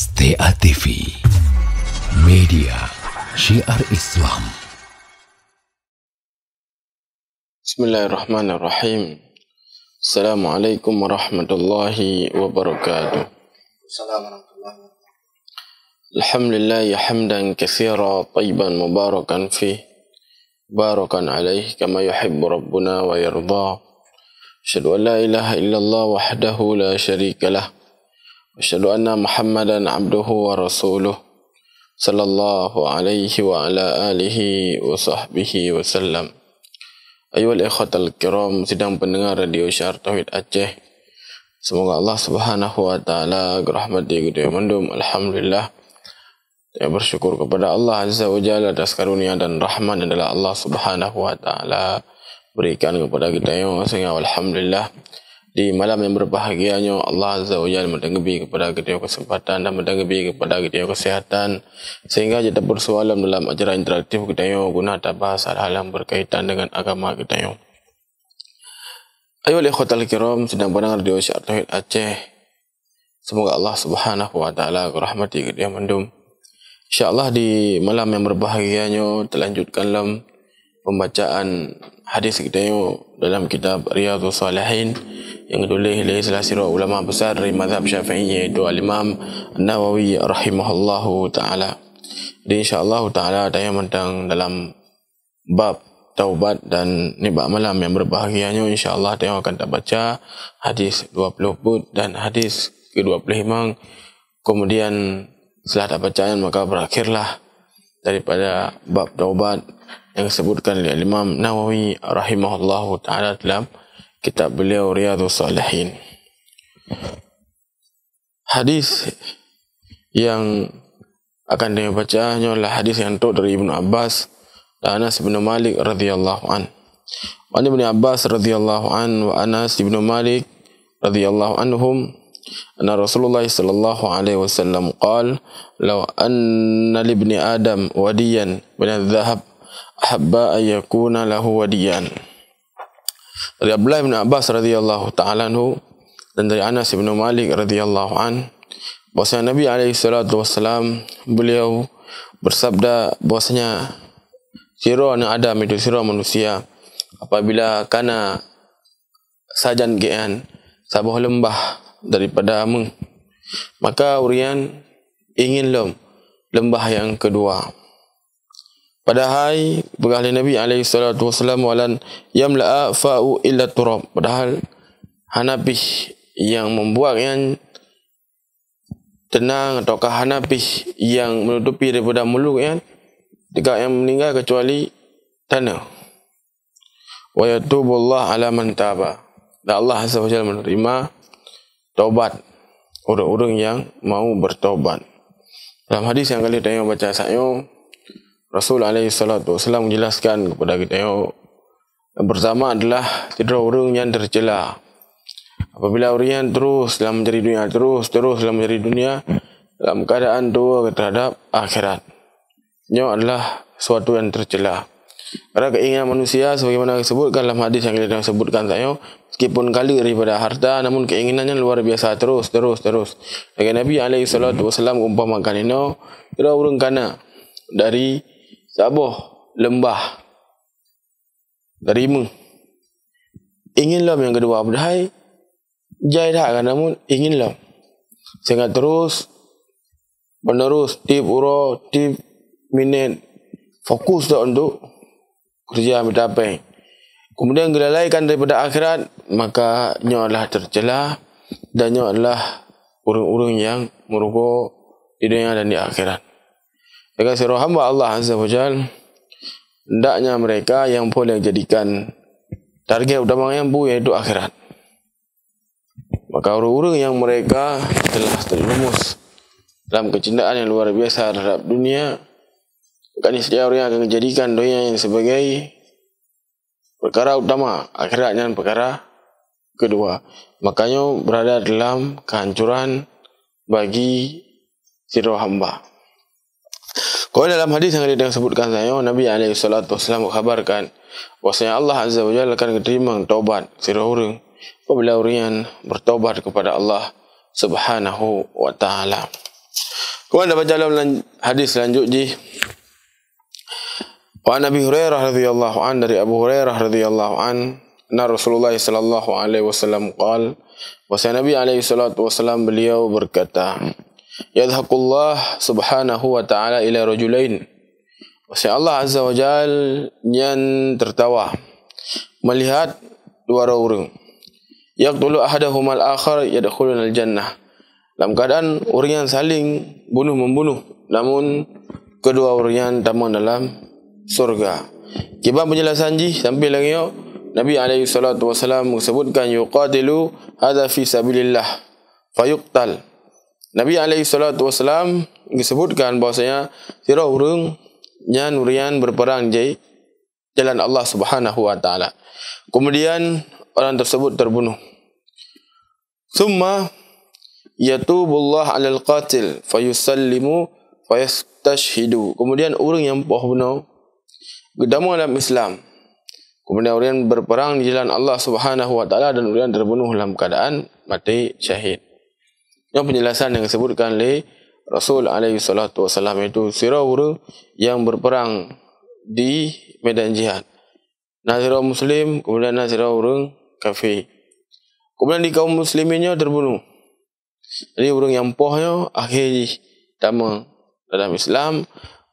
STA TV Media Syiar Islam Bismillahirrahmanirrahim Assalamualaikum warahmatullahi wabarakatuh Assalamualaikum Alhamdulillah ya hamdan kathira tayban mubarakan fi barakan alaih kama yuhibbu rabbuna wa yardha Asyadu an la ilaha illallah wahdahu la sharika lah أشهد أن محمدا عبده ورسوله صلى الله عليه وعلى آله وصحبه وسلم أيها الإخوة الكرام sedang mendengar radio Syar Tauhid Aceh semoga Allah Subhanahu wa taala rahmati dan mendum alhamdulillah saya bersyukur kepada Allah Azza wa Jalla atas karunia dan rahmat adalah Allah Subhanahu wa taala berikan kepada kita yang sehingga alhamdulillah di malam yang berbahagianya Allah Azza wa Jalla mendengar kepada kita kesempatan dan mendengar kepada kita kesehatan sehingga kita bersualam dalam ajaran interaktif kita yang guna tabas hal-hal yang berkaitan dengan agama kita yang Ayolah khutal kiram sedang berdengar di Osya Tuhid Aceh Semoga Allah subhanahu wa ta'ala rahmati kita yang mendum InsyaAllah di malam yang berbahagianya terlanjutkan dalam pembacaan hadis kita tengok dalam kitab Riyadhus Salihin yang ditulis oleh salah seorang ulama besar dari mazhab Syafi'i iaitu Al-Imam Nawawi rahimahullahu taala. Jadi Allah taala tanya tentang dalam bab taubat dan nikmat malam yang berbahagianya Insya Allah dia akan kita baca hadis 20 put dan hadis ke-25 kemudian setelah dapat bacaan maka berakhirlah daripada bab taubat yang disebutkan oleh Imam Nawawi rahimahullah taala dalam kitab beliau Riyadhus Salihin. Hadis yang akan baca adalah hadis yang tuk dari Ibnu Abbas dan Anas bin Malik radhiyallahu an. Wan Ibnu Abbas radhiyallahu an wa Anas bin Malik radhiyallahu anhum أن Rasulullah sallallahu alaihi wasallam. عليه وسلم قال لو Adam لابن آدم وديا من ahabba ayakuna lahu wadiyan dari Abdullah bin Abbas radhiyallahu taala anhu dan dari Anas bin Malik radhiyallahu an bahwasanya Nabi alaihi salatu wasalam beliau bersabda bahwasanya siro yang ada itu siro manusia apabila kana sajan gean sabuh lembah daripada meng maka urian ingin lem lembah yang kedua Padahal berahli Nabi alaihi salatu wasallam walan yamla'a fa'u illa turab. Padahal Hanafi yang membuat yang tenang ataukah Hanafi yang menutupi daripada mulut yang dekat yang meninggal kecuali tanah. Wa yatubu Allah ala man taba. Dan Allah SWT menerima taubat orang-orang yang mau bertaubat. Dalam hadis yang kali tadi yang baca saya, Rasul alaihi salatu wasallam menjelaskan kepada kita yang pertama adalah cedera orang yang tercela. Apabila orang yang terus dalam menjadi dunia terus terus dalam menjadi dunia dalam keadaan dua terhadap akhirat. Ini adalah suatu yang tercela. Karena keinginan manusia sebagaimana disebutkan dalam hadis yang kita dah sebutkan tadi, meskipun kali daripada harta namun keinginannya luar biasa terus terus terus. Dengan Nabi alaihi salatu wasallam umpamakan ini, dia orang kana dari Sabah, lembah. Terima. Inginlah yang kedua Abdahai. Jai dah kan namun inginlah. Sangat terus menerus tip uro, tip minen fokus dah untuk kerja mendapai Kemudian gelalaikan daripada akhirat, maka nyolah tercelah dan nyolah urung-urung yang merugok di dunia dan di akhirat. Dia kasih roh hamba Allah Azza wa Jal Hendaknya mereka yang boleh jadikan Target utama yang bu yaitu akhirat Maka orang-orang yang mereka telah terlumus Dalam kecintaan yang luar biasa terhadap dunia Bukan setiap orang yang akan menjadikan dunia yang sebagai Perkara utama akhiratnya yang perkara kedua Makanya berada dalam kehancuran Bagi si roh hamba kalau dalam hadis yang dia sebutkan saya, Nabi alaihi salatu wasallam khabarkan bahwasanya Allah azza wajalla akan menerima taubat setiap apabila orang bertobat kepada Allah subhanahu wa taala. Kemudian dapat dalam hadis lanjut selanjutnya Wa Nabi Hurairah radhiyallahu an dari Abu Hurairah radhiyallahu an Nabi Rasulullah sallallahu alaihi wasallam qal wa Nabi alaihi salatu wasallam beliau berkata Yadhaqullah subhanahu wa ta'ala ila rajulain Masya Allah Azza wa Jal Nyan tertawa Melihat dua orang Yaqtulu ahadahum al akhir, yadkhulun al-jannah Dalam keadaan orang yang saling bunuh-membunuh Namun kedua orang yang tamu dalam surga Kita penjelasan ji sampai lagi yuk Nabi alaihi salatu wasallam menyebutkan yuqatilu hadza fi sabilillah fayuqtal Nabi alaihi salatu wasallam disebutkan bahwasanya tirah urung yang nurian berperang jai jalan Allah Subhanahu wa taala. Kemudian orang tersebut terbunuh. Summa yatubullah alal qatil fayusallimu fayastashhidu. Kemudian orang yang puas bunuh gedamu dalam Islam. Kemudian orang berperang di jalan Allah Subhanahu wa taala dan orang terbunuh dalam keadaan mati syahid. Yang penjelasan yang disebutkan oleh Rasul alaihi salatu wasallam itu sirawura yang berperang di medan jihad. Nasirah Muslim, kemudian Nasirah orang kafir. Kemudian di kaum musliminnya terbunuh. Jadi orang yang pohnya akhirnya pertama dalam Islam.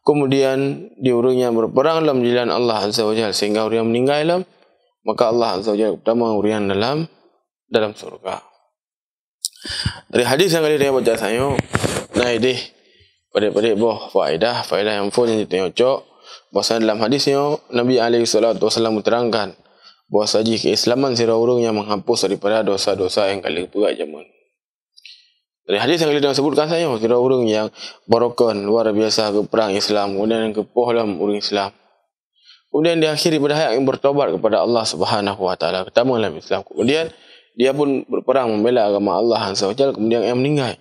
Kemudian di orang yang berperang dalam jalan Allah Azza wa Sehingga orang meninggal dalam. Maka Allah Azza wa Jal pertama dalam, dalam surga dari hadis yang dia baca saya naik deh pada-pada boh faedah faedah yang pun yang kita cocok bahasa dalam hadisnya oh, Nabi alaihi salatu wasallam terangkan bahasa ji keislaman sira urung yang menghapus daripada dosa-dosa yang kali berat zaman dari hadis yang dia sebutkan saya oh, sira urung yang barokah luar biasa ke perang Islam kemudian yang kepoh dalam urung Islam Kemudian diakhiri pada hayat yang bertobat kepada Allah Subhanahu Wa Taala. kita mengalami Islam. kemudian dia pun berperang membela agama Allah SWT kemudian dia meninggal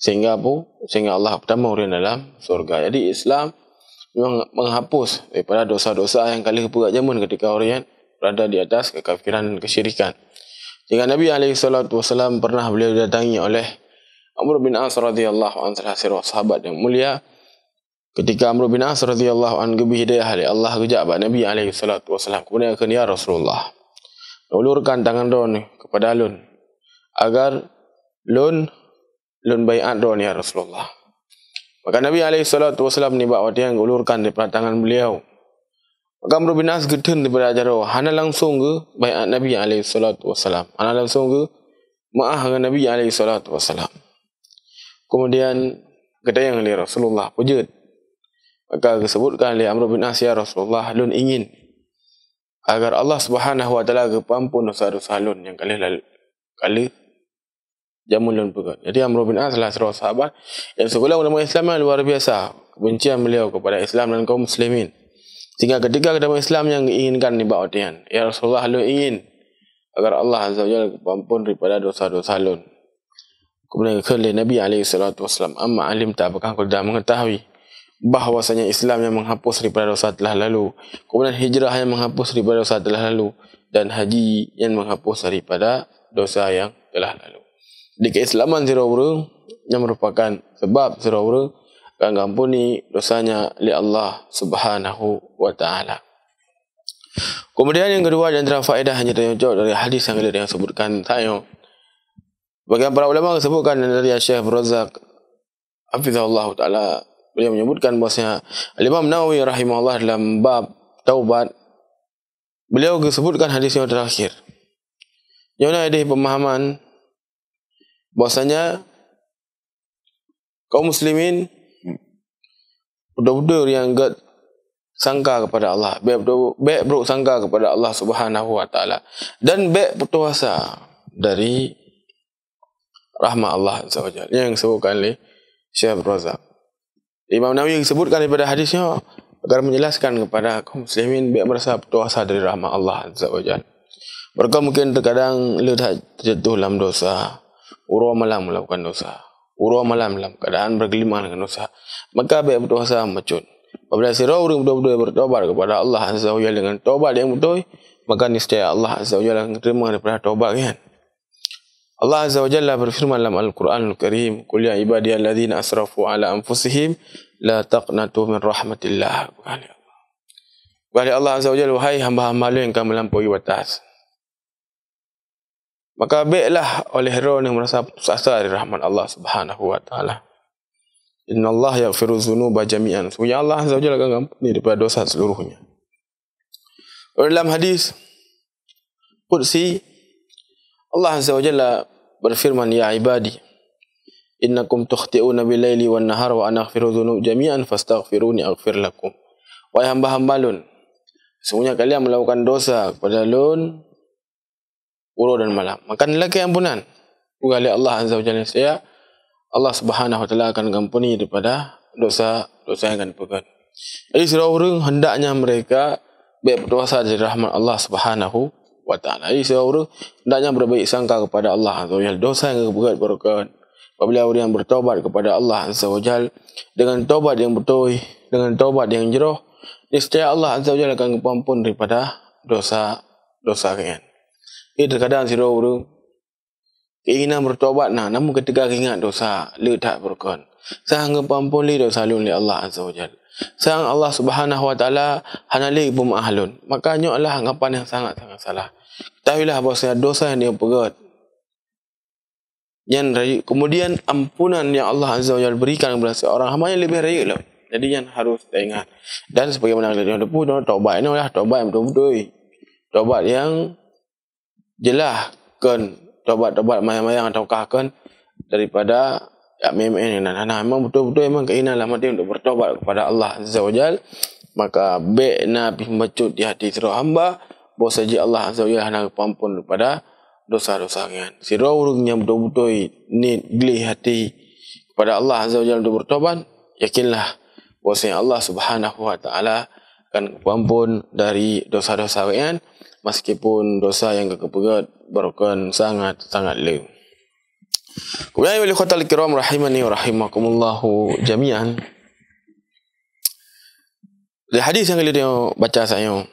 sehingga apa sehingga Allah pertama orang dalam surga jadi Islam memang menghapus daripada dosa-dosa yang kali kepada zaman ketika orang berada di atas kekafiran dan kesyirikan sehingga Nabi SAW pernah beliau datangi oleh Amr bin As radhiyallahu anhu salah sahabat yang mulia Ketika Amr bin As radhiyallahu an gebi hidayah oleh Allah kejak Nabi alaihi salatu wasallam kemudian ke ya Rasulullah. Ulurkan tangan don kepada Lun agar Lun Lun bayat doa ni ya Rasulullah. Maka Nabi alaihi salatu wasallam ni bawa dia ngulurkan di tangan beliau. Maka Amr bin As gedun di ajaro, hana langsung ke bayat Nabi alaihi salatu wasallam. Hana langsung ke ma'ah dengan Nabi alaihi salatu wasallam. Kemudian kata yang li Rasulullah pujud. Maka disebutkan oleh Amr bin Nas ya Rasulullah, Lun ingin agar Allah Subhanahu wa taala pampun dosa-dosa halun yang kali lalu kali jamulun bukan. Jadi Amr bin Ash adalah seorang sahabat yang sekolah ulama Islam yang luar biasa. Kebencian beliau kepada Islam dan kaum muslimin. Sehingga ketika kedama Islam yang inginkan ni bautian, ya Rasulullah lu ingin agar Allah azza wajalla pampun daripada dosa-dosa halun. Kemudian kepada Nabi alaihi salatu wasallam, "Amma alim ta apakah kau dah mengetahui?" bahwasanya Islam yang menghapus daripada dosa telah lalu kemudian hijrah yang menghapus daripada dosa telah lalu dan haji yang menghapus daripada dosa yang telah lalu di keislaman zero hour yang merupakan sebab zero hour akan ampuni dosanya li Allah subhanahu wa ta'ala kemudian yang kedua dan antara faedah hanya terjawab dari hadis yang kita sebutkan tayo bagi para ulama sebutkan dari Syekh Razak Hafizahullah Ta'ala beliau menyebutkan bahasanya Imam Nawawi rahimahullah dalam bab taubat beliau disebutkan hadis yang terakhir yang ada pemahaman bahasanya kaum muslimin budak-budak yang get sangka kepada Allah baik beruk sangka kepada Allah subhanahu wa ta'ala dan baik putuasa dari rahmat Allah yang disebutkan oleh Syekh Razak Imam Nawawi yang sebutkan daripada hadisnya agar menjelaskan kepada kaum muslimin biar merasa puasa dari rahmat Allah azza wajalla. Mereka mungkin terkadang lu dah terjatuh dalam dosa. Uro malam melakukan dosa. Uro malam dalam keadaan bergelimang dengan dosa. Maka biar berdosa macun. Apabila sirah orang betul-betul bertobat kepada Allah azza wajalla dengan tobat yang betul, maka niscaya Allah azza wajalla akan terima daripada tobat kan. Allah Azza wa Jalla berfirman dalam Al-Quran Al-Karim, Qul ya ibadiyah alladhina asrafu ala anfusihim, la taqnatu min rahmatillah. Kuali Allah. Kuali Allah Azza wa Jalla, wahai hamba-hamba lu yang kamu melampaui batas. Maka baiklah oleh roh yang merasa putus asa dari rahmat Allah Subhanahu wa taala. Inna Allah yaghfiru dzunuba jami'an. Sungguh Allah Azza wa Jalla akan mengampuni daripada dosa seluruhnya. Dalam hadis qudsi Allah Azza wa Jalla berfirman ya ibadi innakum tukhti'una bilaili wan nahar wa ana aghfiru dhunub jami'an fastaghfiruni aghfir lakum wahai hamba-hamba lun semuanya kalian melakukan dosa pada lun Uro dan malam. maka Makanlah keampunan. Ugali Allah Azza wa Jalla saya. Allah Subhanahu wa Taala akan mengampuni daripada dosa dosa yang akan dipegat. Jadi seorang hendaknya mereka baik berdosa dari rahmat Allah Subhanahu wa ta'ala. Jadi seorang orang hendaknya berbaik sangka kepada Allah Azza wa Dosa yang berat berukan. Apabila orang yang bertobat kepada Allah Azza wa Dengan tobat yang betul. Dengan tobat yang jeruh. Niscaya Allah Azza wa akan mengampun daripada dosa. Dosa kalian. Jadi terkadang si orang orang. Keinginan bertobat nah, namun ketika ingat dosa, lihat tak berkon. Sangat mampu lihat dosa lalu Allah Azza wa sang Allah Subhanahu wa taala hanali bum ahlun maka nyo Allah anggapan yang sangat sangat salah tahuilah bahwa dosa yang dia perbuat yang rayu. kemudian ampunan yang Allah azza wajalla berikan kepada seorang hamba yang lebih rayu lah jadi yang harus ingat dan sebagaimana yang dia pun tobat ini lah tobat yang betul-betul tobat yang jelas kan tobat-tobat mayang-mayang ataukah kan daripada Ya memang ini eh, nah, nah, memang betul-betul memang keinginan lama dia untuk bertobat kepada Allah Azza Wajal. Jal. Maka baik Nabi membacut di hati seluruh hamba. Bahawa saja Allah Azza Wajal Jal hanya pampun kepada dosa-dosa kalian. Si yang betul-betul ni gelih hati kepada Allah Azza Wajal untuk bertobat. Yakinlah bahawa Allah Subhanahu Wa Taala akan pampun dari dosa-dosa kalian. Meskipun dosa yang kekepegat berukun sangat-sangat lewat. Kemudian wali khotal kiram rahimani wa rahimakumullahu jami'an. Di hadis yang kita baca saya.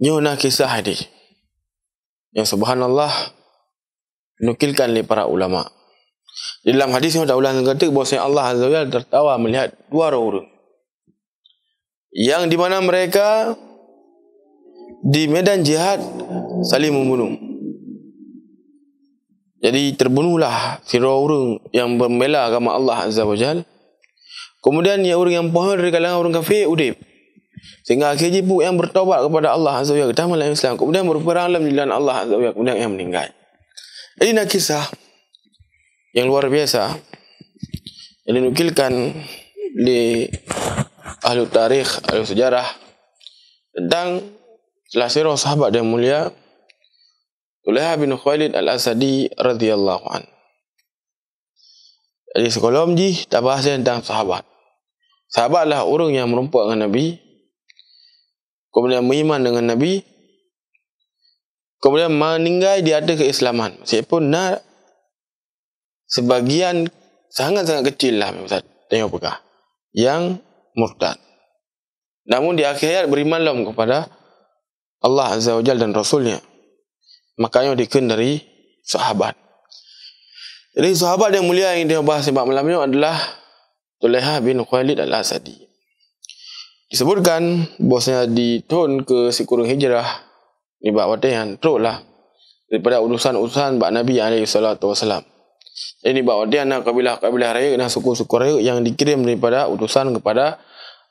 Nyuna kisah hadis. Yang subhanallah nukilkan oleh para ulama. Di dalam hadis yang daulah yang kata bahawa Allah Azza wa tertawa melihat dua orang. Yang di mana mereka di medan jihad saling membunuh. Jadi terbunuhlah orang yang membela agama Allah Azza wa Jal. Kemudian yang orang yang puan dari kalangan orang kafir, Udib. Sehingga akhirnya pun yang bertobat kepada Allah Azza wa Jal. Islam. Kemudian berperang dalam jalan Allah Azza wa Jal. Kemudian yang meninggal. Ini nak kisah yang luar biasa. Yang dinukilkan di ahli tarikh, ahli sejarah. Tentang selasih sahabat yang mulia. Ulaha bin Khalid Al-Asadi radhiyallahu an. Jadi sekolah ji tak bahas tentang sahabat. Sahabatlah orang yang merumpak dengan Nabi. Kemudian beriman dengan Nabi. Kemudian meninggal di atas keislaman. Siapun nak sebagian sangat-sangat kecil lah Ustaz. Tengok pegah. Yang murtad. Namun di akhirat berimanlah kepada Allah Azza wa Jal dan Rasulnya makanya dia kena dari sahabat. Jadi sahabat yang mulia yang dia bahas sebab malam adalah Tulehah bin Khalid al-Asadi. Disebutkan bosnya di tahun ke sekurung hijrah ni buat waktu yang teruk lah daripada urusan-urusan buat Nabi SAW. Ini bawa dia nak kabilah-kabilah raya dan suku-suku raya yang dikirim daripada utusan kepada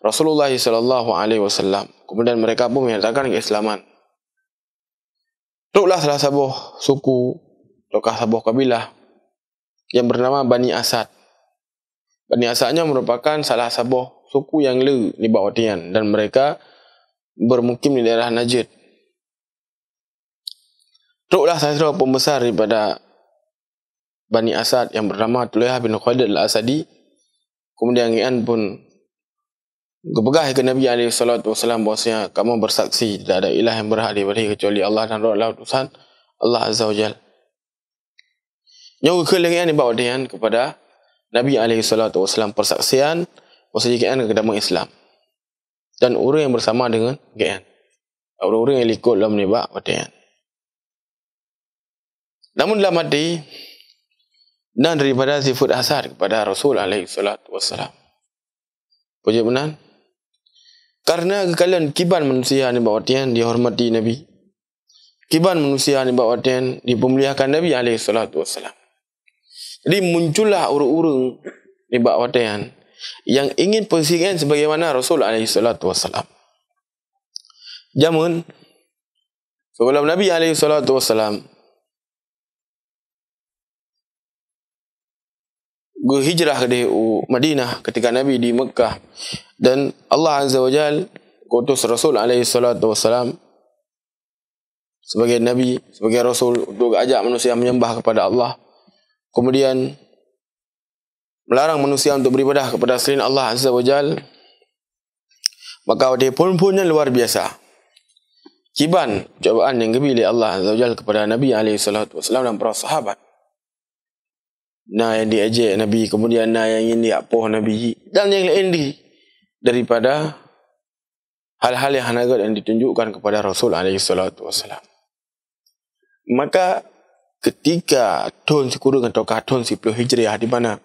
Rasulullah SAW. Kemudian mereka pun menyatakan keislaman. Tuklah salah sebuah suku Tuklah sebuah kabilah Yang bernama Bani Asad Bani Asadnya merupakan salah sebuah suku yang le di bawah Tian Dan mereka bermukim di daerah Najd Tuklah salah satu pembesar daripada Bani Asad yang bernama Tuleha bin Khalid al-Asadi Kemudian Ian pun Berpegah ke Nabi Alaihi SAW bahasanya kamu bersaksi tidak ada ilah yang berhak diberi kecuali Allah dan Rasul Allah Tuhan Allah Azza wa Jal. Nyawa kelengian dibawa dengan kepada Nabi Alaihi SAW persaksian bahasanya kalian ke dalam Islam. Dan orang yang bersama dengan kalian. Orang-orang yang ikut dalam nebak kalian. Namun dalam hati dan daripada sifat hasad kepada Rasul SAW. Pujuk menang. Karena kekalan kibar manusia ni bawa tian dihormati Nabi. kibar manusia ni bawa tian dipemuliakan Nabi alaihi wasallam. Jadi muncullah urung-urung ni bawa tian yang ingin posisikan sebagaimana Rasul alaihi wasallam. Jamun sebelum Nabi alaihi wasallam berhijrah dari Madinah ketika Nabi di Mekah dan Allah Azza wa Jal kutus Rasul alaihi salatu wassalam sebagai Nabi, sebagai Rasul untuk ajak manusia menyembah kepada Allah kemudian melarang manusia untuk beribadah kepada selain Allah Azza wa Jal maka dia pun punya luar biasa kiban cobaan yang diberi Allah Azza wa Jal kepada Nabi alaihi salatu wassalam dan para sahabat Nah yang diajak Nabi kemudian na yang ini apoh Nabi dan yang lain di daripada hal-hal yang hanagat dan ditunjukkan kepada Rasul alaihi salatu wasalam. Maka ketika tahun sekurang atau tahun 10 Hijriah di mana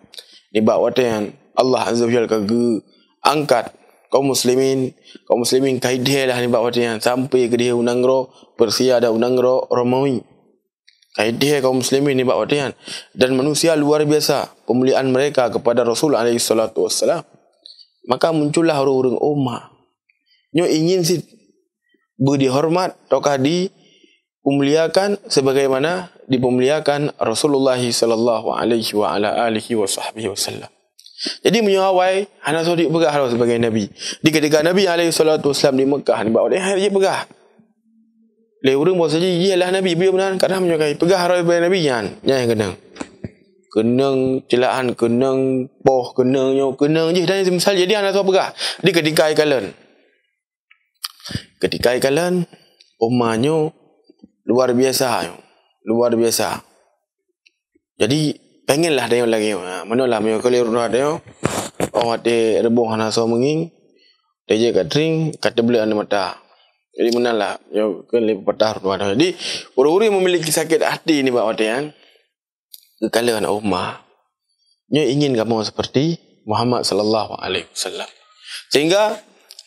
di bawah yang Allah azza wajal kage angkat kaum muslimin kaum muslimin kaidah lah ni bawah yang sampai ke dia unangro Persia ada unangro Romawi Idea kaum muslimin ni buat kan. Dan manusia luar biasa. Pemuliaan mereka kepada Rasul Rasulullah SAW. Maka muncullah orang-orang umat. Nyo ingin si budi hormat tokah di pemuliakan sebagaimana dipemuliakan Rasulullah sallallahu alaihi wa ala alihi wa sahbihi wasallam. Jadi menyawai hana sodik lah sebagai nabi. Di ketika Nabi alaihi salatu wasallam di Mekah ni bawa dia pegah. Lain orang buat saja, ialah Nabi. beliau benar, kadang menyukai. Pegah harap ibu Nabi, yang, yang kena. Kena celahan, kena poh, kena nyok, kena je. Dan misalnya, jadi anak tuan pegah. Di ketika ikalan. Ketika ikalan, umahnya luar biasa. Luar biasa. Jadi, pengenlah dia lagi. Mana lah, mereka boleh runa dia. Orang hati rebuh anak tuan menging. Dia je kat ring, kata beli Mata. Jadi menanglah ya kan lebih patah pada. Jadi orang-orang yang memiliki sakit hati ni buat orang yang kekal anak ummah. Dia ingin kamu seperti Muhammad sallallahu alaihi wasallam. Sehingga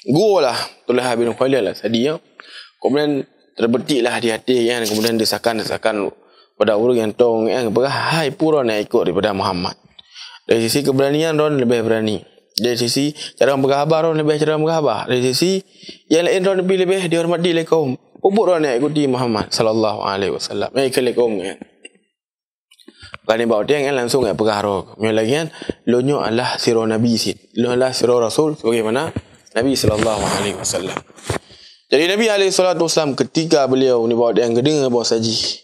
gualah tulah bin Khalil lah tadi ya. Kemudian terbetiklah di hati ya kemudian desakan-desakan pada orang yang tong yang berhai pura nak ikut daripada Muhammad. Dari sisi keberanian dia lebih berani dari sisi cara orang berkhabar orang lebih cara orang berkhabar dari sisi yang lain orang lebih lebih dihormati oleh kaum ubur orang yang ikuti Muhammad sallallahu alaihi wasallam ni eh, kali kaum ya kali bau dia kan kan yang langsung ya berkharok ni lagi kan lunyu Allah sirah nabi sit lohnya Allah sirah rasul bagaimana nabi sallallahu alaihi wasallam jadi nabi alaihi salatu wasallam ketika beliau ni bau dia yang kedengar bau saji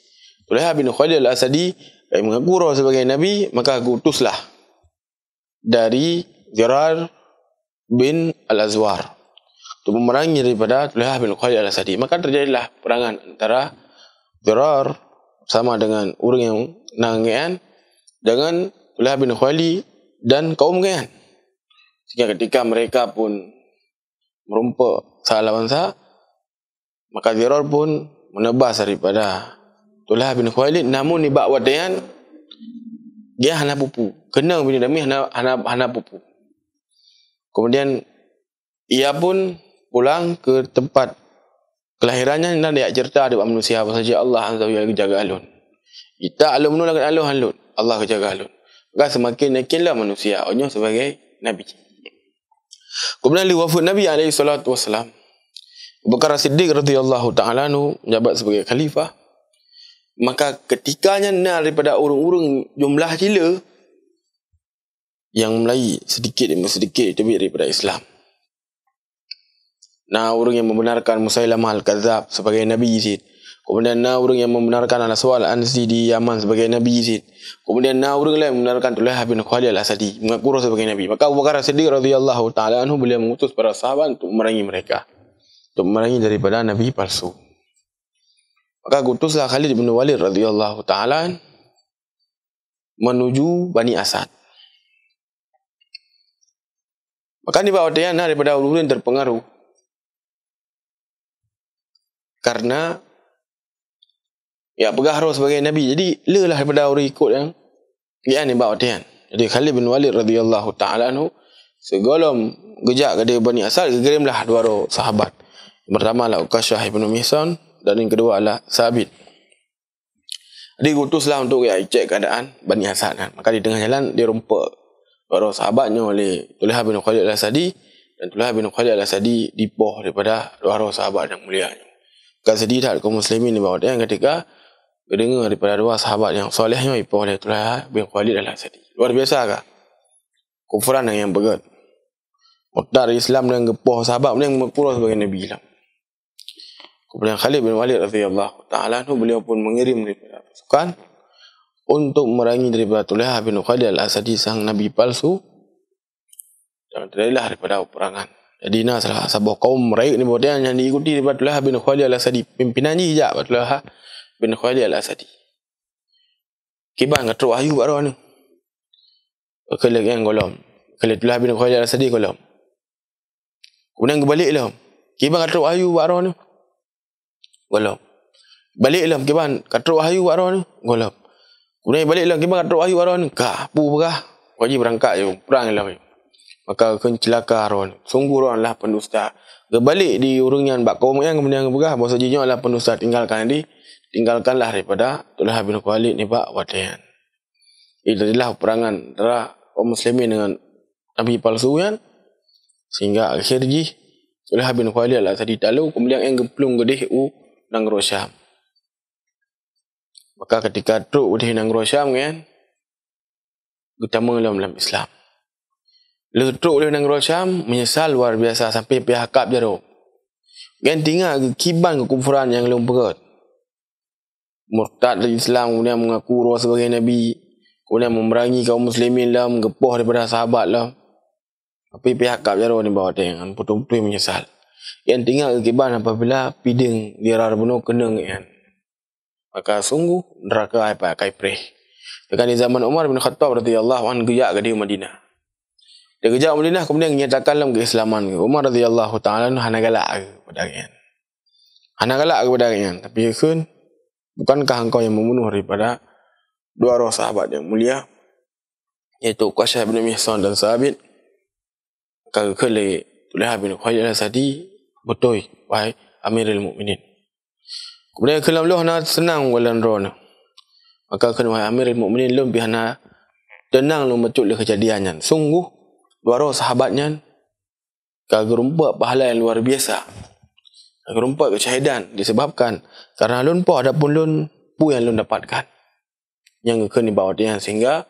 oleh bin Khalil al-Asadi yang eh, mengaku sebagai nabi maka gutuslah dari Dirar bin Al-Azwar tu memerangi daripada Tulihah bin Qali Al-Asadi. Maka terjadilah perangan antara Dirar sama dengan orang yang Nangian dengan Tulihah bin Qali dan kaum Ngean. Sehingga ketika mereka pun merumpuk salah lawan maka Dirar pun menebas daripada Tulah bin Khalid namun ni bak wadian dia hana pupu kenang bini dami hana hana hana pupu Kemudian ia pun pulang ke tempat kelahirannya dan dia cerita ada manusia apa saja Allah azza yang jaga alun. Kita alun menolak alun alun. Allah jaga alun. Maka semakin yakinlah manusia onyo sebagai nabi. Kemudian li wafat Nabi alaihi salatu wasalam. Bukara Siddiq radhiyallahu taala anhu menjabat sebagai khalifah. Maka ketikanya daripada urung-urung jumlah gila yang Melayu sedikit demi sedikit lebih daripada Islam. Nah, orang yang membenarkan Musailamah Al-Kazab sebagai Nabi Yazid. Kemudian nah orang yang membenarkan Al-Aswal Ansi di Yaman sebagai Nabi Yazid. Kemudian nah orang lain membenarkan Tulaih bin Khalil Al-Asadi mengaku sebagai Nabi. Maka Abu Bakar Siddiq radhiyallahu taala beliau mengutus para sahabat untuk merangi mereka. Untuk merangi daripada Nabi palsu. Maka kutuslah Khalid bin Walid radhiyallahu taala menuju Bani Asad. Maka ini bahwa Diana daripada ulun terpengaruh. Karena ya pegaharu sebagai nabi. Jadi lelah daripada orang ikut yang dia ni bawa dia. Kan. Jadi Khalid bin Walid radhiyallahu taala nu segolom gejak ke Bani Asal gerimlah dua ro sahabat. Yang pertama lah Ukashah bin Mihsan dan yang kedua adalah Sabit. Jadi utuslah untuk ya cek keadaan Bani Asal kan. Maka di tengah jalan dia rumpa para sahabatnya oleh Tulah bin Khalid Al-Asadi dan Tulah bin Khalid Al-Asadi dipoh daripada dua orang sahabat yang mulia. Kan sedih tak kaum muslimin bahawa dia ketika mendengar daripada dua sahabat yang solehnya dipoh oleh Tulah bin Khalid Al-Asadi. Luar biasa kah? Kufuran yang yang begat. Mutar Islam dan gepoh sahabat yang mengkurus sebagai Nabi lah. Kemudian Khalid bin Walid radhiyallahu taala beliau pun mengirim daripada pasukan untuk merangi daripada Tulaha bin Uqadil al-Asadi sang Nabi palsu dan terlelah daripada perangan. Jadi ini salah sebuah kaum raik ni berdian yang diikuti daripada Tulaha bin Uqadil al-Asadi. Pimpinan ni hijab daripada Tulaha bin Uqadil al-Asadi. Kibang dengan teruk ayu buat orang ni. Kala yang golong. Kala Tulaha bin Uqadil al-Asadi golong. Kemudian kebalik lah. Kibang dengan teruk ayu buat orang ni. Golong. Balik lah. Kibang dengan teruk ayu buat orang ni. Golong. Kemudian balik lah. Kemudian kata wahyu Arwah ni. Kah, puh berah. Wajib berangkat je. Perang lah. Maka kena celaka Arwah Sungguh Arwah lah pendusta. Kebalik di orang yang bak kaum yang kemudian berah. Bahasa jenya lah pendusta tinggalkan ni. Tinggalkanlah daripada Tullah bin Khalid ni pak wadayan, Itu adalah perangan antara kaum muslimin dengan Nabi palsu kan. Sehingga akhirnya Tullah bin Khalid lah tadi dalam. Kemudian yang gemplung gedeh u nang rosyam. Maka ketika teruk di Hinang Rosyam kan, utama dalam Islam. Lalu teruk di Hinang Rosyam, menyesal luar biasa sampai pihak hakab jaruk. Kan tinggal kiban kekumpulan yang lalu berat. Murtad dari Islam, kemudian mengaku roh sebagai Nabi. Kemudian memerangi kaum muslimin lah, menggepoh daripada sahabat lah. Tapi pihak hakab jaruk ni bawa tengah, kan, betul putus menyesal. Yang tinggal kekiban apabila piding di bunuh kena kan maka sungguh neraka apa kai preh dengan di zaman Umar bin Khattab radhiyallahu anhu gejak ke di Madinah dia gejak Madinah kemudian menyatakan dalam keislaman ke Umar radhiyallahu taala anhu hanya galak kepada dia hanya galak kepada dia tapi kun bukankah engkau yang membunuh daripada dua orang sahabat yang mulia yaitu Qasyah bin Mihsan dan Sabit kalau kelih tulah bin Khayyal Sadi betul baik Amirul Mukminin Kemudian kelam loh nak senang walan rona. Maka kena wahai Amir al-Mu'minin lum bihana tenang lum mecut le kejadiannya. Sungguh baru sahabatnya kagerumpak pahala yang luar biasa. Kagerumpak kecahidan disebabkan karena lun pun ada pun lun pu yang lun dapatkan. Yang kena bawa dia sehingga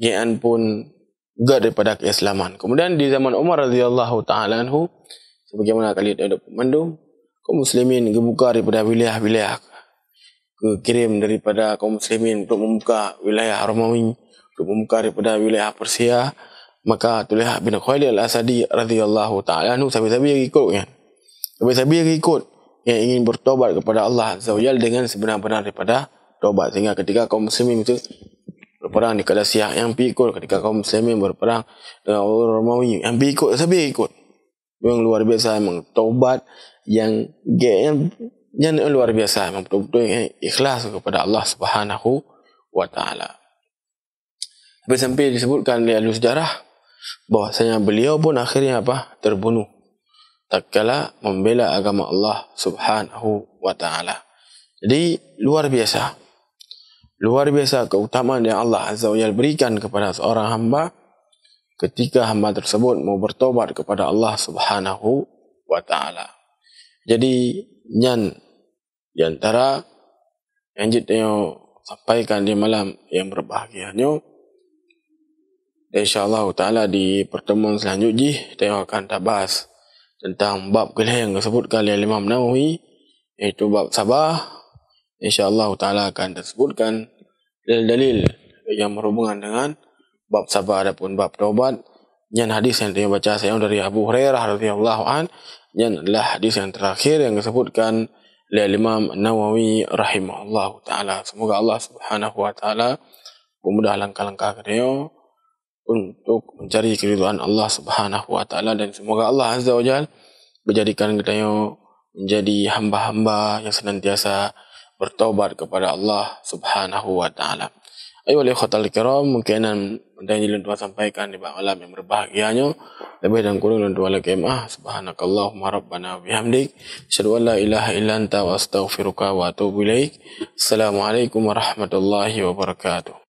Gian pun gak daripada keislaman. Kemudian di zaman Umar radhiyallahu taala anhu sebagaimana kali ada mendung kaum muslimin membuka daripada wilayah-wilayah ke kirim daripada kaum muslimin untuk membuka wilayah Romawi untuk membuka daripada wilayah Persia maka tulah bin Khalil al-Asadi radhiyallahu taala anhu sabi-sabi yang ikutnya sabi-sabi yang ikut yang ingin bertobat kepada Allah azza wajal dengan sebenar-benar daripada tobat sehingga ketika kaum muslimin itu berperang di kala siang yang pikul ketika kaum muslimin berperang dengan orang Romawi yang pikul sabi ikut yang luar biasa memang yang yang yang luar biasa memang betul-betul ikhlas kepada Allah Subhanahu wa taala. Sampai sampai disebutkan di alur sejarah bahwasanya beliau pun akhirnya apa? terbunuh tak kala membela agama Allah Subhanahu wa taala. Jadi luar biasa. Luar biasa keutamaan yang Allah Azza wa Jalla berikan kepada seorang hamba ketika hamba tersebut mau bertobat kepada Allah Subhanahu wa taala. Jadi nyan di antara yang jitu yang sampaikan di malam yang berbahagia nyo. Insyaallah taala di pertemuan selanjutnya kita akan tabas tentang bab kena yang disebut kali Imam Nawawi iaitu bab sabah. Insyaallah taala akan tersebutkan dalil-dalil yang berhubungan dengan bab sabah ataupun bab taubat yang hadis yang dia baca saya dari Abu Hurairah radhiyallahu an yang adalah hadis yang terakhir yang disebutkan oleh Imam Nawawi rahimahullah taala. Semoga Allah Subhanahu wa taala memudah langkah-langkah beliau untuk mencari keriduan Allah Subhanahu wa taala dan semoga Allah Azza wa Jal menjadikan kita menjadi hamba-hamba yang senantiasa bertobat kepada Allah Subhanahu wa taala. Ayuh ikhwatal kiram, mungkin Minta yang dilentua sampaikan di bawah Alam yang berbahagianya. Lebih dan kurung dan dua lagi emah. Subhanakallahumma rabbana bihamdik. Asyadu an ilaha ilanta anta wa astaghfiruka wa atubu ilaik. Assalamualaikum warahmatullahi wabarakatuh.